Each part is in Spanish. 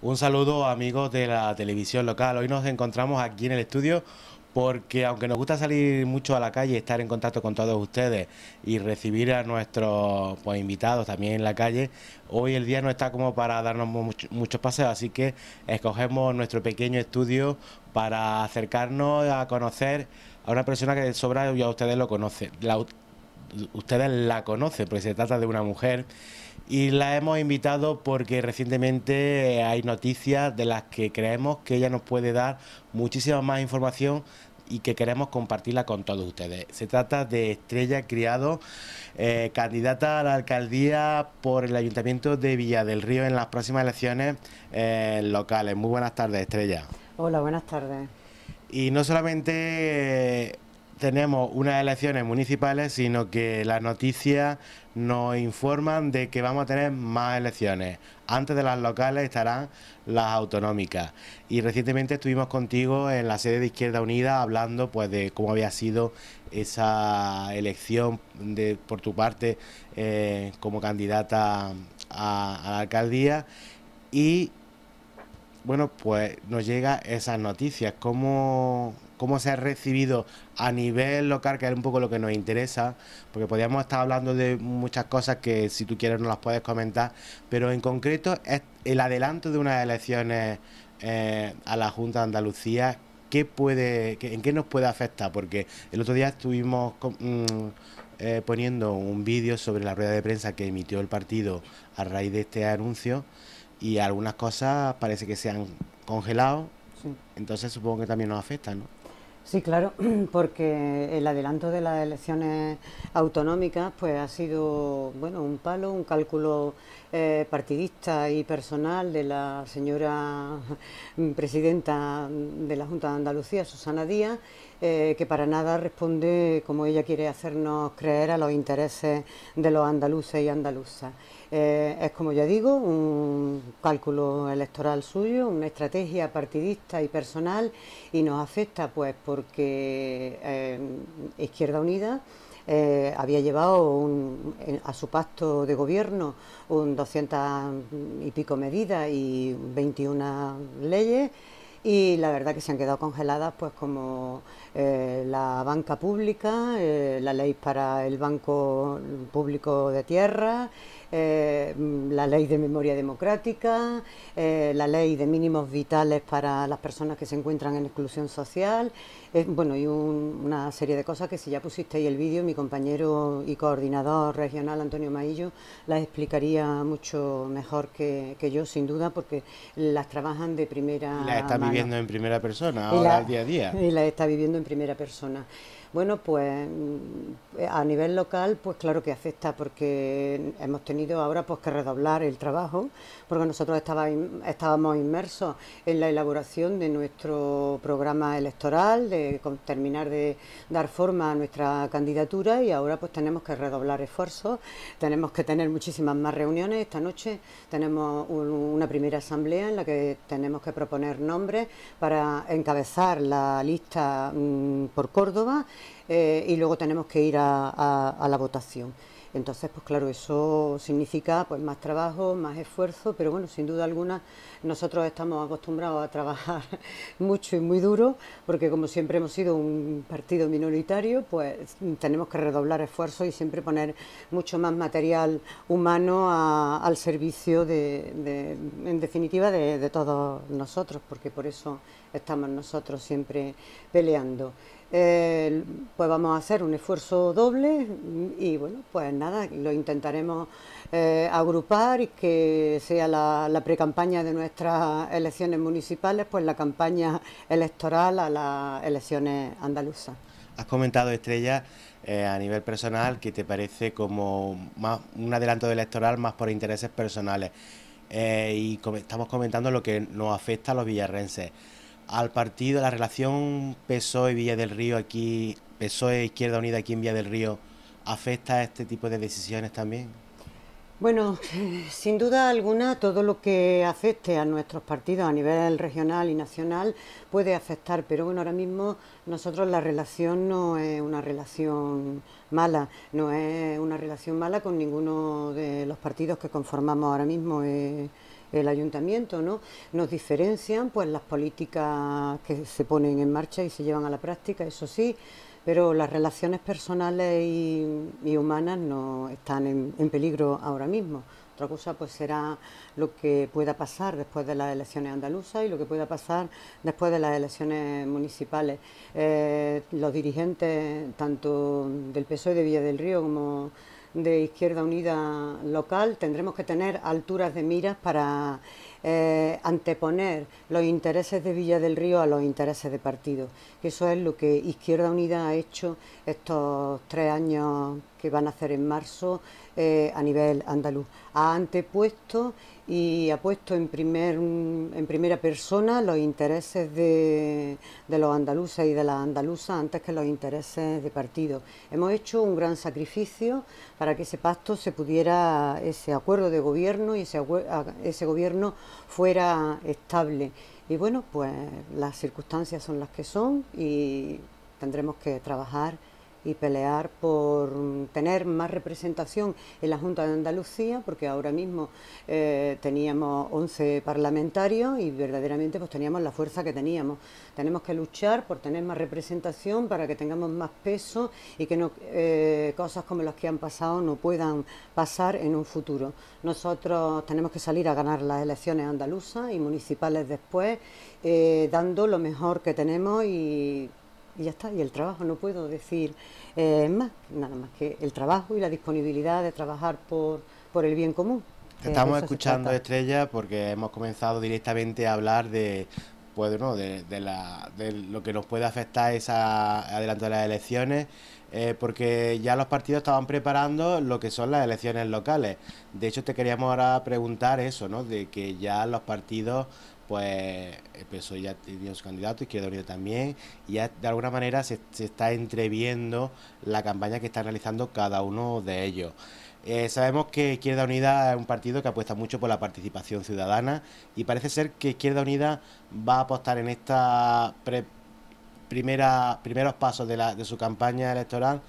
Un saludo amigos de la televisión local. Hoy nos encontramos aquí en el estudio porque aunque nos gusta salir mucho a la calle, estar en contacto con todos ustedes y recibir a nuestros pues, invitados también en la calle, hoy el día no está como para darnos muchos paseos, así que escogemos nuestro pequeño estudio para acercarnos a conocer a una persona que de sobra ya ustedes lo conocen, ustedes la conocen, porque se trata de una mujer y la hemos invitado porque recientemente eh, hay noticias de las que creemos que ella nos puede dar muchísima más información y que queremos compartirla con todos ustedes. Se trata de Estrella Criado, eh, candidata a la alcaldía por el Ayuntamiento de Villa del Río en las próximas elecciones eh, locales. Muy buenas tardes, Estrella. Hola, buenas tardes. Y no solamente tenemos unas elecciones municipales, sino que las noticias nos informan de que vamos a tener más elecciones. Antes de las locales estarán las autonómicas. Y recientemente estuvimos contigo en la sede de Izquierda Unida hablando pues de cómo había sido esa elección de, por tu parte eh, como candidata a, a la alcaldía y bueno, pues nos llega esas noticias. ¿Cómo, se ha recibido a nivel local, que es un poco lo que nos interesa? Porque podríamos estar hablando de muchas cosas que si tú quieres nos las puedes comentar, pero en concreto es el adelanto de unas elecciones eh, a la Junta de Andalucía, ¿qué puede, ¿en qué nos puede afectar? Porque el otro día estuvimos mm, eh, poniendo un vídeo sobre la rueda de prensa que emitió el partido a raíz de este anuncio y algunas cosas parece que se han congelado, entonces supongo que también nos afecta, ¿no? Sí, claro, porque el adelanto de las elecciones autonómicas pues ha sido bueno un palo, un cálculo eh, partidista y personal de la señora presidenta de la Junta de Andalucía, Susana Díaz, eh, que para nada responde, como ella quiere hacernos creer, a los intereses de los andaluces y andaluzas. Eh, es, como ya digo, un cálculo electoral suyo, una estrategia partidista y personal y nos afecta pues porque eh, Izquierda Unida había llevado a su pacto de gobierno un 200 y pico medidas y 21 leyes y la verdad que se han quedado congeladas pues como eh, la banca pública, eh, la ley para el Banco Público de Tierra, eh, la ley de memoria democrática, eh, la ley de mínimos vitales para las personas que se encuentran en exclusión social, eh, bueno, y una serie de cosas que si ya pusisteis el vídeo, mi compañero y coordinador regional Antonio Maillo las explicaría mucho mejor que, yo, sin duda, porque las trabajan de primera. Las está viviendo en primera persona, ahora, al día a día. Y las está viviendo en primera persona. Bueno, pues mm, a nivel local, pues claro que afecta porque hemos tenido ahora pues que redoblar el trabajo, porque nosotros estábamos inmersos en la elaboración de nuestro programa electoral, de terminar de dar forma a nuestra candidatura y ahora pues tenemos que redoblar esfuerzos, tenemos que tener muchísimas más reuniones. Esta noche tenemos una primera asamblea en la que tenemos que proponer nombres para encabezar la lista mm, por Córdoba eh, y luego tenemos que ir a, la votación. Entonces, pues claro, eso significa pues más trabajo, más esfuerzo, pero bueno, sin duda alguna nosotros estamos acostumbrados a trabajar mucho y muy duro, porque como siempre hemos sido un partido minoritario, pues tenemos que redoblar esfuerzos y siempre poner mucho más material humano al servicio de, en definitiva, de todos nosotros, porque por eso estamos nosotros siempre peleando pues vamos a hacer un esfuerzo doble y bueno, pues nada, lo intentaremos eh, agrupar y que sea la, precampaña de nuestras elecciones municipales, pues la campaña electoral a las elecciones andaluzas. Has comentado, Estrella, eh, a nivel personal, que te parece como más un adelanto electoral más por intereses personales. Eh, y estamos comentando lo que nos afecta a los villarrenses al partido, la relación PSOE-Villa del Río aquí, PSOE-Izquierda Unida aquí en Villa del Río, ¿afecta a este tipo de decisiones también? Bueno, eh, sin duda alguna, todo lo que afecte a nuestros partidos a nivel regional y nacional puede afectar, pero bueno, ahora mismo nosotros la relación no es una relación mala, no es una relación mala con ninguno de los partidos que conformamos ahora mismo el ayuntamiento, ¿no? Nos diferencian pues las políticas que se ponen en marcha y se llevan a la práctica, eso sí, pero las relaciones personales y, humanas no están en, peligro ahora mismo. Otra cosa pues será lo que pueda pasar después de las elecciones andaluzas y lo que pueda pasar después de las elecciones municipales. Eh, los dirigentes tanto del PSOE de Villa del Río como de Izquierda Unida local, tendremos que tener alturas de miras para eh, anteponer los intereses de Villa del Río a los intereses de partido. eso es lo que Izquierda Unida ha hecho estos tres años que van a hacer en marzo eh, a nivel andaluz. Ha antepuesto y ha puesto en, primer, en primera persona los intereses de, los andaluces y de las andaluzas antes que los intereses de partido. Hemos hecho un gran sacrificio para que ese pacto se pudiera, ese acuerdo de gobierno y ese, ese gobierno fuera estable. Y bueno, pues las circunstancias son las que son y tendremos que trabajar y pelear por mm, tener más representación en la Junta de Andalucía, porque ahora mismo eh, teníamos 11 parlamentarios y verdaderamente pues teníamos la fuerza que teníamos. Tenemos que luchar por tener más representación para que tengamos más peso y que no, eh, cosas como las que han pasado no puedan pasar en un futuro. Nosotros tenemos que salir a ganar las elecciones andaluzas y municipales después, eh, dando lo mejor que tenemos y y ya está, y el trabajo, no puedo decir eh, más, nada más que el trabajo y la disponibilidad de trabajar por, el bien común. Eh, estamos escuchando, Estrella, porque hemos comenzado directamente a hablar de pues, de, de, la, de lo que nos puede afectar esa adelanto de las elecciones eh, porque ya los partidos estaban preparando lo que son las elecciones locales. De hecho, te queríamos ahora preguntar eso, ¿no? De que ya los partidos, pues, el e ya tiene su candidato, Izquierda Unida también, y ya de alguna manera se, está entreviendo la campaña que está realizando cada uno de ellos. Eh, sabemos que Izquierda Unida es un partido que apuesta mucho por la participación ciudadana y parece ser que Izquierda Unida va a apostar en esta pre primeros pasos de, de su campaña electoral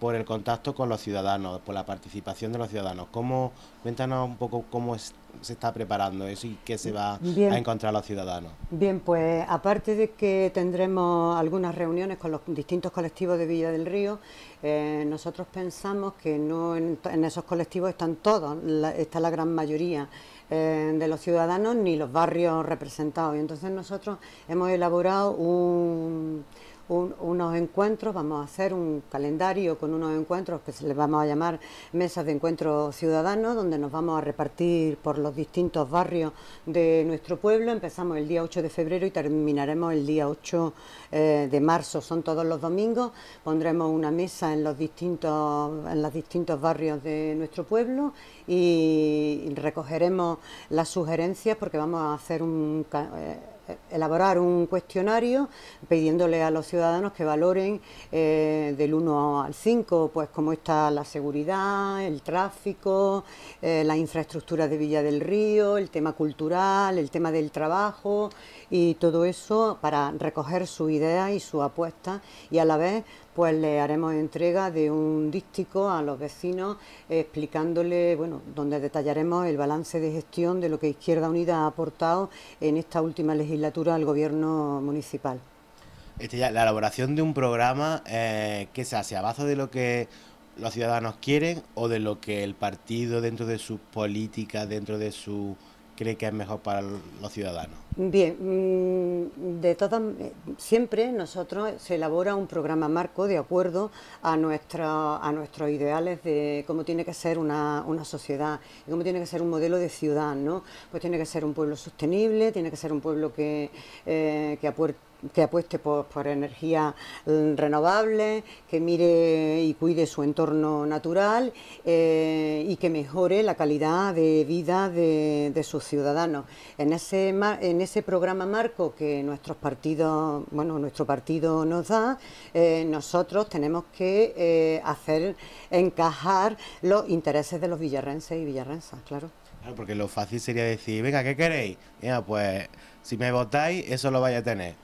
por el contacto con los ciudadanos, por la participación de los ciudadanos. ¿Cómo, cuéntanos un poco cómo es, se está preparando eso y qué se va a encontrar los ciudadanos? Bien, pues aparte de que tendremos algunas reuniones con los distintos colectivos de Villa del Río, eh, nosotros pensamos que no en, esos colectivos están todos, está la gran mayoría eh, de los ciudadanos ni los barrios representados. Y entonces nosotros hemos elaborado un unos encuentros, vamos a hacer un calendario con unos encuentros que se les vamos a llamar mesas de encuentro Ciudadanos... donde nos vamos a repartir por los distintos barrios de nuestro pueblo. Empezamos el día 8 de febrero y terminaremos el día 8 eh, de marzo. Son todos los domingos. Pondremos una mesa en los distintos, en los distintos barrios de nuestro pueblo y recogeremos las sugerencias porque vamos a hacer un... Eh, elaborar un cuestionario pidiéndole a los ciudadanos que valoren eh, del 1 al 5, pues cómo está la seguridad, el tráfico, eh, la infraestructura de Villa del Río, el tema cultural, el tema del trabajo y todo eso para recoger su idea y su apuesta y a la vez pues le haremos entrega de un dístico a los vecinos explicándole, bueno, donde detallaremos el balance de gestión de lo que Izquierda Unida ha aportado en esta última legislatura legislatura al gobierno municipal. Este, la elaboración de un programa eh, que se hace a base de lo que los ciudadanos quieren o de lo que el partido dentro de sus políticas, dentro de su cree que es mejor para los ciudadanos. Bien, mm, de todas, siempre nosotros se elabora un programa marco de acuerdo a, nuestra, a nuestros ideales de cómo tiene que ser una, una sociedad cómo tiene que ser un modelo de ciudad, ¿no? Pues tiene que ser un pueblo sostenible, tiene que ser un pueblo que, eh, que apueste por, por energías mm, renovables, que mire y cuide su entorno natural eh, y que mejore la calidad de vida de, sus ciudadanos. En ese, en ese programa marco que nuestros partidos, bueno, nuestro partido nos da, eh, nosotros tenemos que eh, hacer encajar los intereses de los villarrenses y villarrensas, claro. porque lo fácil sería decir, venga, ¿qué queréis? Mira, pues si me votáis, eso lo vais a tener.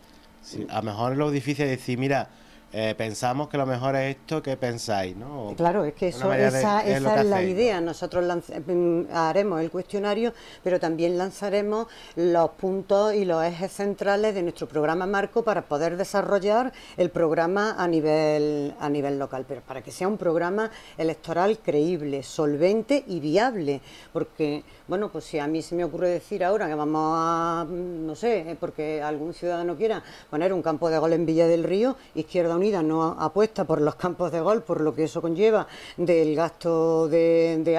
a lo mejor lo difícil es decir, mira, eh, pensamos que lo mejor es esto, que pensáis? ¿no? Claro, es que esa, es, la idea. Nosotros mm, haremos el cuestionario, pero también lanzaremos los puntos y los ejes centrales de nuestro programa marco para poder desarrollar el programa a nivel, a nivel local, pero para que sea un programa electoral creíble, solvente y viable, porque bueno, pues si a mí se me ocurre decir ahora que vamos a, mm, no sé, eh, porque algún ciudadano quiera poner un campo de gol en Villa del Río, Izquierda Unida no apuesta por los campos de gol, por lo que eso conlleva del gasto de,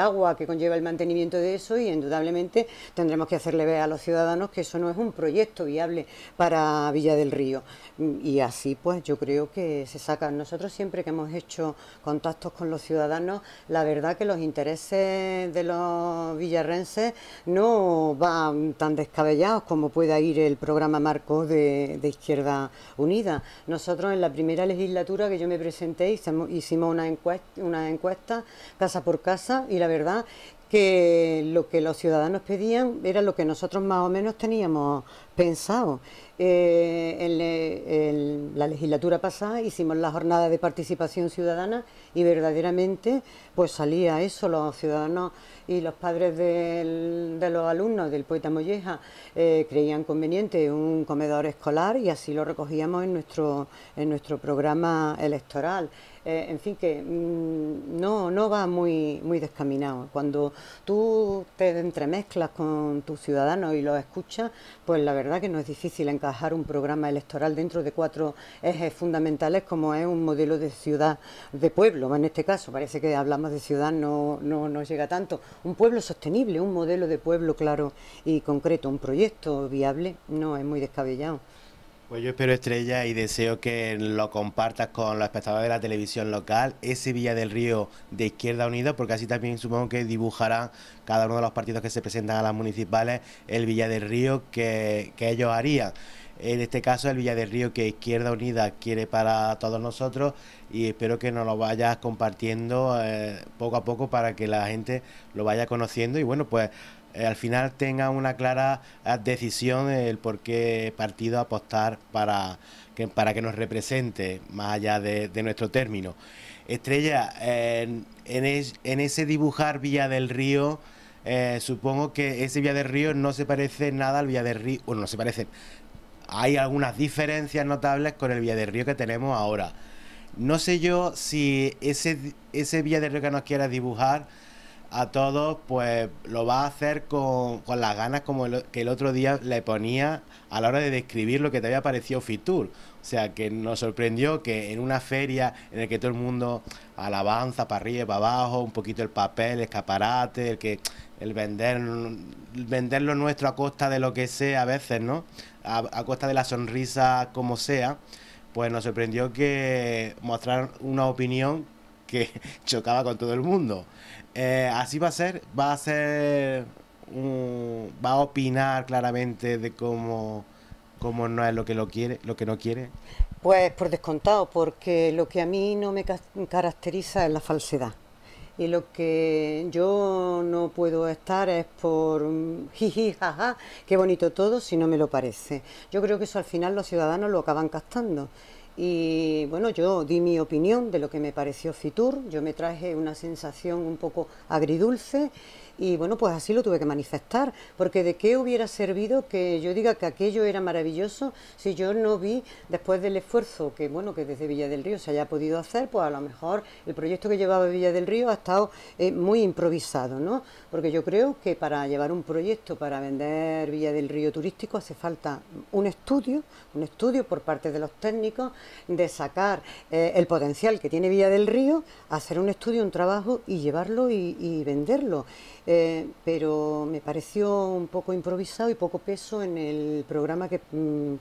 agua que conlleva el mantenimiento de eso y indudablemente tendremos que hacerle ver a los ciudadanos que eso no es un proyecto viable para Villa del Río. Mm, y así pues yo creo que se sacan. Nosotros siempre que hemos hecho contactos con los ciudadanos, la verdad que los intereses de los villarenses no van tan descabellados como pueda ir el programa Marco de, Izquierda Unida. Nosotros en la primera legislatura que yo me presenté hicimos, una encuesta, una encuesta casa por casa y la verdad que lo que los ciudadanos pedían era lo que nosotros más o menos teníamos pensado. Eh, en, la legislatura pasada hicimos la jornada de participación ciudadana y verdaderamente pues salía eso, los ciudadanos y los padres de los alumnos del poeta Molleja eh, creían conveniente un comedor escolar y así lo recogíamos en en nuestro programa electoral. Eh, en fin, que mm, no, no va muy, muy descaminado. Cuando tú te entremezclas con tus ciudadanos y los escuchas, pues la verdad que no es difícil encajar un programa electoral dentro de cuatro ejes fundamentales como es un modelo de ciudad, de pueblo, en este caso, parece que hablamos de ciudad, no, no, no llega tanto, un pueblo sostenible, un modelo de pueblo claro y concreto, un proyecto viable, no es muy descabellado. Pues yo espero Estrella y deseo que lo compartas con los espectadores de la televisión local, ese Villa del Río de Izquierda Unida, porque así también supongo que dibujará cada uno de los partidos que se presentan a las municipales el Villa del Río que, que ellos harían en este caso el Villa del Río que Izquierda Unida quiere para todos nosotros y espero que nos lo vayas compartiendo eh, poco a poco para que la gente lo vaya conociendo y bueno pues eh, al final tenga una clara ah, decisión el por qué partido apostar para que, nos represente más allá de, nuestro término. Estrella, en, ese dibujar Villa del Río, eh, supongo que ese Villa del Río no se parece nada al vía del Río, ...o no se parece, hay algunas diferencias notables con el Villa del Río que tenemos ahora. No sé yo si ese, ese Villa del Río que nos quieras dibujar a todos, pues lo va a hacer con, con las ganas como el, que el otro día le ponía a la hora de describir lo que te había parecido Fitur. O sea, que nos sorprendió que en una feria en la que todo el mundo alabanza para arriba y para abajo, un poquito el papel, el escaparate, el que el vender, vender lo nuestro a costa de lo que sea a veces, ¿no? A, a costa de la sonrisa como sea, pues nos sorprendió que mostrar una opinión que chocaba con todo el mundo. Eh, así va a ser, va a ser, va a opinar claramente de cómo, cómo no es lo que lo quiere, lo que no quiere. Pues por descontado, porque lo que a mí no me caracteriza es la falsedad. Y lo que yo no puedo estar es por jiji, jaja, qué bonito todo, si no me lo parece. Yo creo que eso al final los ciudadanos lo acaban gastando y bueno, yo di mi opinión de lo que me pareció Fitur, yo me traje una sensación un poco agridulce y bueno, pues así lo tuve que manifestar, porque de qué hubiera servido que yo diga que aquello era maravilloso si yo no vi, después del esfuerzo que, bueno, que desde Villa del Río se haya podido hacer, pues a lo mejor el proyecto que llevaba Villa del Río ha estado eh, muy improvisado, ¿no? Porque yo creo que para llevar un proyecto para vender Villa del Río turístico hace falta un estudio, un estudio por parte de los técnicos de sacar eh, el potencial que tiene Villa del Río, hacer un estudio, un trabajo y llevarlo y venderlo. Eh, pero me pareció un poco improvisado y poco peso en el programa que, mm,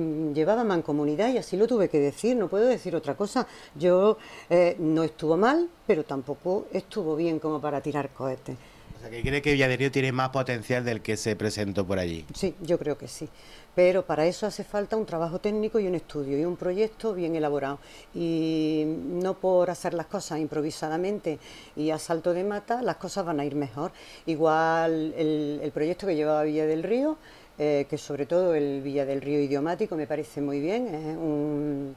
mm, llevaba Mancomunidad y así lo tuve que decir, no puedo decir otra cosa. Yo eh, no estuvo mal, pero tampoco estuvo bien como para tirar cohetes. O sea, que cree que Villaderío tiene más potencial del que se presentó por allí. Sí, yo creo que sí. Pero para eso hace falta un trabajo técnico y un estudio y un proyecto bien elaborado. Y no por hacer las cosas improvisadamente y a salto de mata, las cosas van a ir mejor. Igual el, proyecto que llevaba Villa del Río, eh, que sobre todo el Villa del Río idiomático me parece muy bien, es un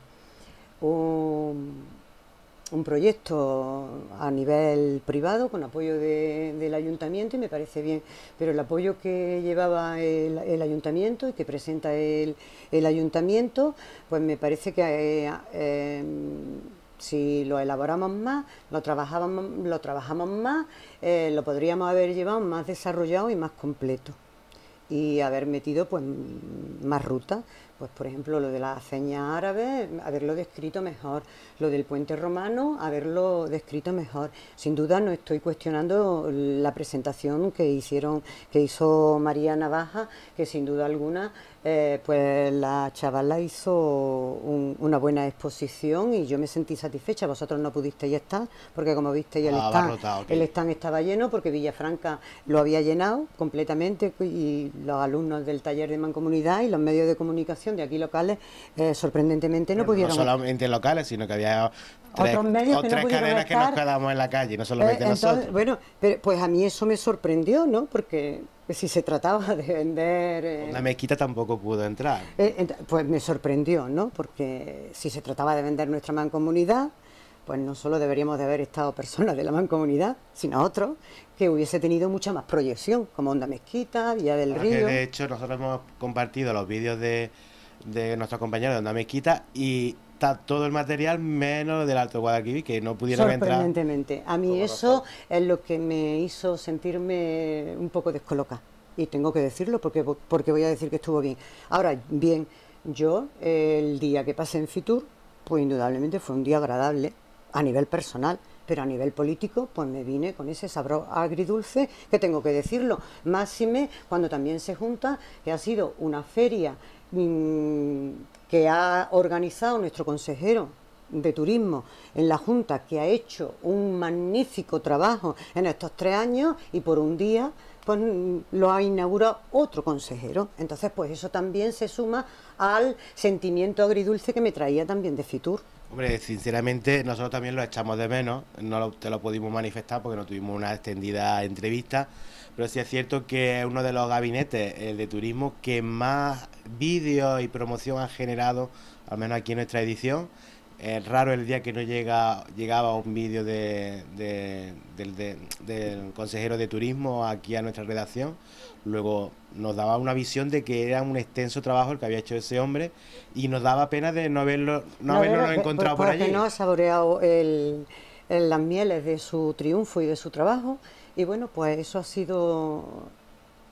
un proyecto a nivel privado con apoyo del ayuntamiento y me parece bien, pero el apoyo que llevaba el, ayuntamiento y que presenta el, ayuntamiento, pues me parece que eh, eh, si lo elaboramos más, lo trabajamos, lo trabajamos más, eh, lo podríamos haber llevado más desarrollado y más completo y haber metido pues más ruta pues por ejemplo lo de la ceña árabe, haberlo descrito mejor, lo del puente romano, haberlo descrito mejor. Sin duda no estoy cuestionando la presentación que hicieron, que hizo María Navaja, que sin duda alguna eh, pues la chavala hizo una buena exposición y yo me sentí satisfecha. Vosotros no pudisteis estar, porque como visteis el, ah, stand, el stand estaba lleno, porque Villafranca lo había llenado completamente y los alumnos del taller de mancomunidad y los medios de comunicación de aquí locales, eh, sorprendentemente, no pudieron. No solamente locales, sino que había otros medios que no nos quedamos en la calle, no eh, solamente nosotros. Bueno, pero, pues a mí eso me sorprendió, ¿no? Porque si se trataba de vender... La eh, mezquita tampoco pudo entrar. Eh, pues me sorprendió, ¿no? Porque si se trataba de vender nuestra mancomunidad, pues no solo deberíamos de haber estado personas de la mancomunidad, sino otros, que hubiese tenido mucha más proyección, como Onda Mezquita, vía del Río... de hecho, nosotros hemos compartido los vídeos de, de nuestros de Onda Mezquita y está todo el material menos del Alto Guadalquivir, que no pudiera entrar. Sorprendentemente. A mí eso es lo que me hizo sentirme un poco descolocada Y tengo que decirlo porque, porque voy a decir que estuvo bien. Ahora, bien, yo el día que pasé en Fitur, pues indudablemente fue un día agradable a nivel personal pero a nivel político pues me vine con ese sabor agridulce que tengo que decirlo, máxime cuando también se junta que ha sido una feria mm, que ha organizado nuestro consejero de turismo en la Junta, que ha hecho un magnífico trabajo en estos tres años y por un día pues lo ha inaugurado otro consejero. Entonces, pues eso también se suma al sentimiento agridulce que me traía también de Fitur. Hombre, sinceramente nosotros también lo echamos de menos, no te lo pudimos manifestar porque no tuvimos una extendida entrevista. Pero sí es cierto que es uno de los gabinetes, el de turismo, que más vídeos y promoción ha generado, al menos aquí en nuestra edición. Es raro el día que no llega, llegaba un vídeo de, del consejero de turismo aquí a nuestra redacción. Luego nos daba una visión de que era un extenso trabajo el que había hecho ese hombre y nos daba pena de no haberlo, pues encontrado por allí. no ha saboreado las mieles de su triunfo y de su trabajo y bueno, pues eso ha sido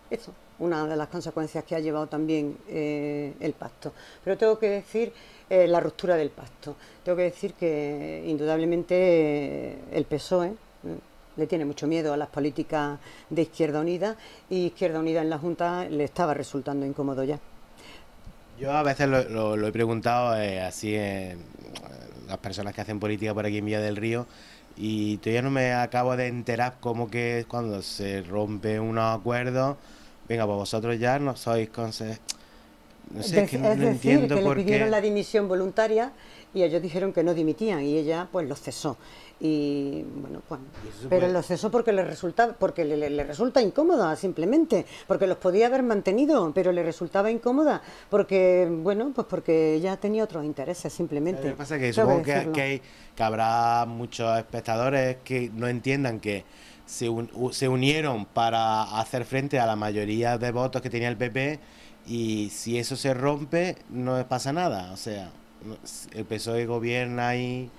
eso, una de las consecuencias que ha llevado también eh, el pacto. Pero tengo que decir eh, la ruptura del pacto. Tengo que decir que indudablemente el PSOE ¿eh? le tiene mucho miedo a las políticas de Izquierda Unida y Izquierda Unida en la Junta le estaba resultando incómodo ya. Yo a veces lo, he preguntado así, las personas que hacen política por aquí en Villa del Río, y todavía no me acabo de enterar como que cuando se rompe unos acuerdo venga, pues vosotros ya no sois... Conse no sé, es, que no, decir, entiendo que pidieron la dimisión voluntaria y ellos dijeron que no dimitían y ella pues los cesó. Y bueno, pues, pero los cesó porque le resulta, porque le, resulta incómoda simplemente, porque los podía haber mantenido, pero le resultaba incómoda porque, bueno, pues porque ella tenía otros intereses simplemente. Lo que pasa es que supongo que, habrá muchos espectadores que no entiendan que se, se, unieron para hacer frente a la mayoría de votos que tenía el PP y si eso se rompe no pasa nada, o sea el PSOE gobierna ahí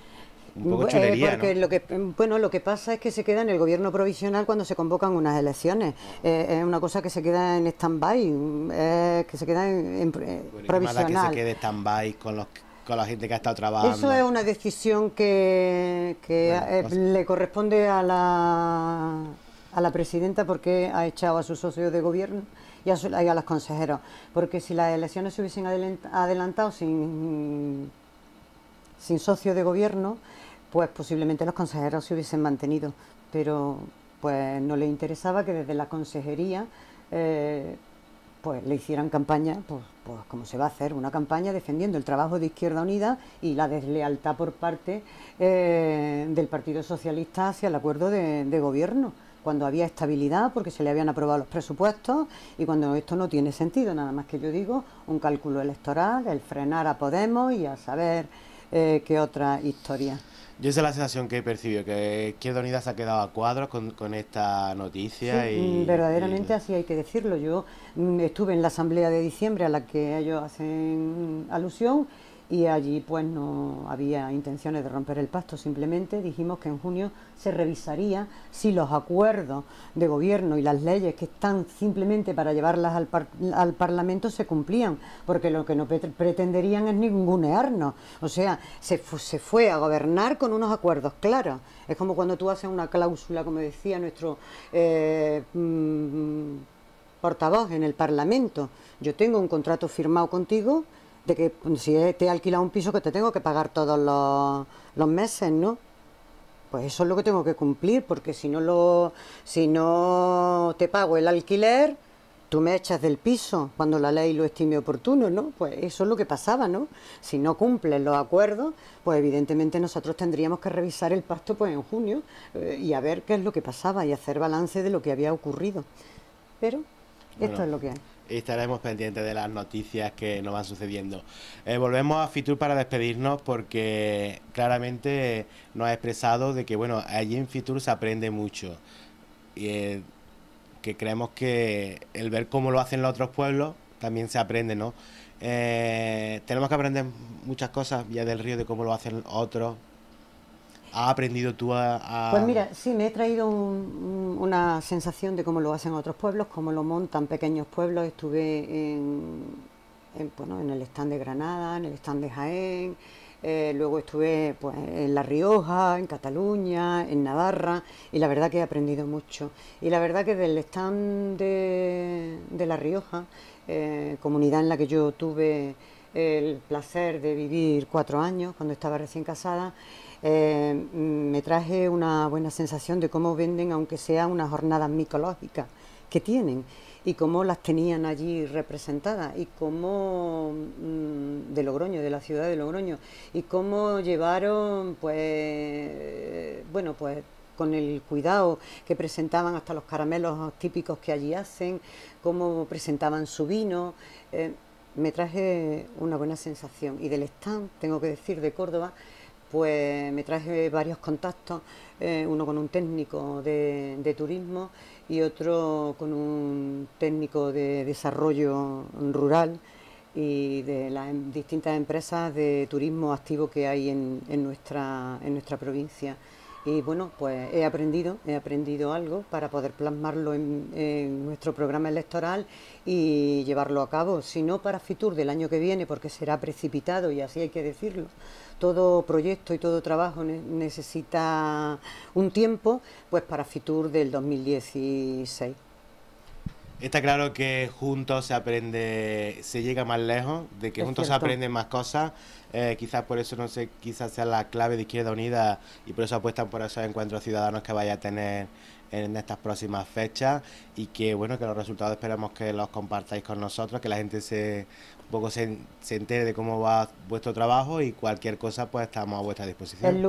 un poco eh, lo que, em, bueno, lo que pasa es que se queda en el gobierno provisional cuando se convocan unas elecciones. Ah. Eh, es una cosa que se queda en stand-by, eh, que se queda en, provisional. Eh, que se quede stand-by con la gente que ha estado trabajando. Eso es una decisión que, que pues le corresponde a la, a la presidenta porque ha echado a sus socios de gobierno y a, los consejeros, porque si las elecciones se hubiesen adelantado sin, sin socio de gobierno, pues posiblemente los consejeros se hubiesen mantenido, pero pues no le interesaba que desde la consejería eh, pues le hicieran campaña, pues, pues como se va a hacer, una campaña defendiendo el trabajo de Izquierda Unida y la deslealtad por parte eh, del Partido Socialista hacia el acuerdo de gobierno cuando había estabilidad porque se le habían aprobado los presupuestos y cuando esto no tiene sentido, nada más que yo digo, un cálculo electoral, el frenar a Podemos y a saber eh, qué otra historia. Yo esa es la sensación que he percibido, que Izquierda Unida se ha quedado a cuadros con, esta noticia. y, verdaderamente así hay que decirlo. Yo mm, estuve en la asamblea de diciembre a la que ellos hacen alusión y allí pues no había intenciones de romper el pacto, simplemente dijimos que en junio se revisaría si los acuerdos de gobierno y las leyes que están simplemente para llevarlas al, Parlamento se cumplían, porque lo que no pretenderían es ningunearnos, o sea, se, fue a gobernar con unos acuerdos claros, es como cuando tú haces una cláusula, como decía nuestro... Eh, mm, mm, portavoz en el Parlamento. Yo tengo un contrato firmado contigo de que si te he alquilado un piso que te tengo que pagar todos los, los meses, ¿no? Pues eso es lo que tengo que cumplir, porque si no lo, si no te pago el alquiler, tú me echas del piso cuando la ley lo estime oportuno, ¿no? Pues eso es lo que pasaba, ¿no? Si no cumplen los acuerdos, pues evidentemente nosotros tendríamos que revisar el pacto pues en junio eh, y a ver qué es lo que pasaba y hacer balance de lo que había ocurrido. Pero esto es lo que hay estaremos pendientes de las noticias que nos van sucediendo. Eh, volvemos a Fitur para despedirnos porque claramente nos ha expresado de que bueno, allí en Fitur se aprende mucho. Y, eh, que creemos que el ver cómo lo hacen los otros pueblos también se aprende, ¿no? Eh, tenemos que aprender muchas cosas ya del río, de cómo lo hacen otros, ...ha aprendido tú a, Pues mira, sí, me he traído una sensación de cómo lo hacen otros pueblos, cómo lo montan pequeños pueblos. Estuve en, en, bueno, en el stand de Granada, en el stand de Jaén, eh, luego estuve pues, en La Rioja, en Cataluña, en Navarra, y la verdad que he aprendido mucho. Y la verdad que del stand de, La Rioja, eh, comunidad en la que yo tuve el placer de vivir cuatro años cuando estaba recién casada, eh, me traje una buena sensación de cómo venden, aunque sea unas jornadas micológicas que tienen y cómo las tenían allí representadas y cómo mm, de Logroño, de la ciudad de Logroño y cómo llevaron pues bueno, pues con el cuidado que presentaban hasta los caramelos típicos que allí hacen, cómo presentaban su vino, eh, me traje una buena sensación y del stand, tengo que decir, de Córdoba pues me traje varios contactos, eh, uno con un técnico de, turismo y otro con un técnico de desarrollo rural y de las em, distintas empresas de turismo activo que hay en, nuestra, provincia. Y bueno, pues he aprendido, he aprendido algo para poder plasmarlo en nuestro programa electoral y llevarlo a cabo, si no para Fitur del año que viene, porque será precipitado y así hay que decirlo todo proyecto y todo trabajo necesita un tiempo, pues para Fitur del 2016. Está claro que juntos se aprende, se llega más lejos, de que juntos se aprenden más cosas eh, quizás por eso, no sé, quizás sea la clave de Izquierda Unida y por eso apuestan por esos encuentros ciudadanos que vaya a tener en estas próximas fechas y que bueno que los resultados esperamos que los compartáis con nosotros, que la gente se un poco se, entere de cómo va vuestro trabajo y cualquier cosa pues estamos a vuestra disposición.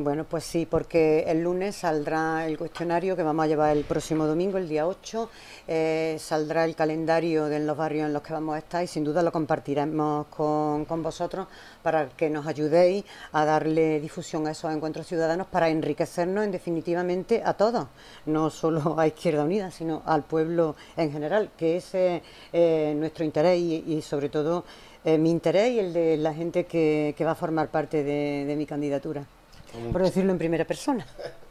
Mm, bueno, pues sí, porque el lunes saldrá el cuestionario que vamos a llevar el próximo domingo, el día 8, eh, saldrá el calendario de los barrios en los que vamos a estar y sin duda lo compartiremos con, con vosotros para que nos ayudéis a darle difusión a esos encuentros ciudadanos para enriquecernos en definitivamente a todos, no solo a Izquierda Unida, sino al pueblo en general, que ese es eh, nuestro interés y, sobre todo eh, mi interés y el de la gente que, va a formar parte de, mi candidatura, pues por decirlo en primera persona.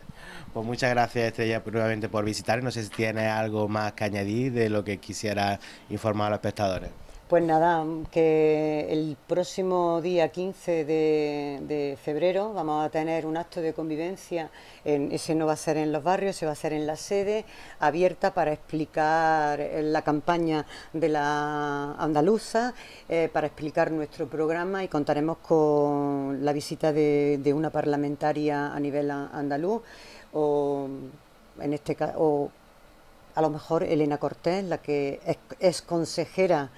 Pues muchas gracias Estrella nuevamente por visitar. No sé si tiene algo más que añadir de lo que quisiera informar a los espectadores. Pues nada, que el próximo día 15 de, febrero vamos a tener un acto de convivencia, en, ese no va a ser en los barrios, se va a hacer en la sede, abierta para explicar eh, la campaña de la andaluza, eh, para explicar nuestro programa y contaremos con la visita de, una parlamentaria a nivel andaluz o en este caso, a lo mejor Elena Cortés, la que es consejera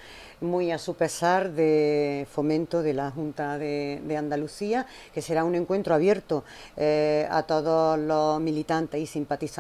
muy a su pesar de fomento de la Junta de, Andalucía, que será un encuentro abierto eh, a todos los militantes y simpatizantes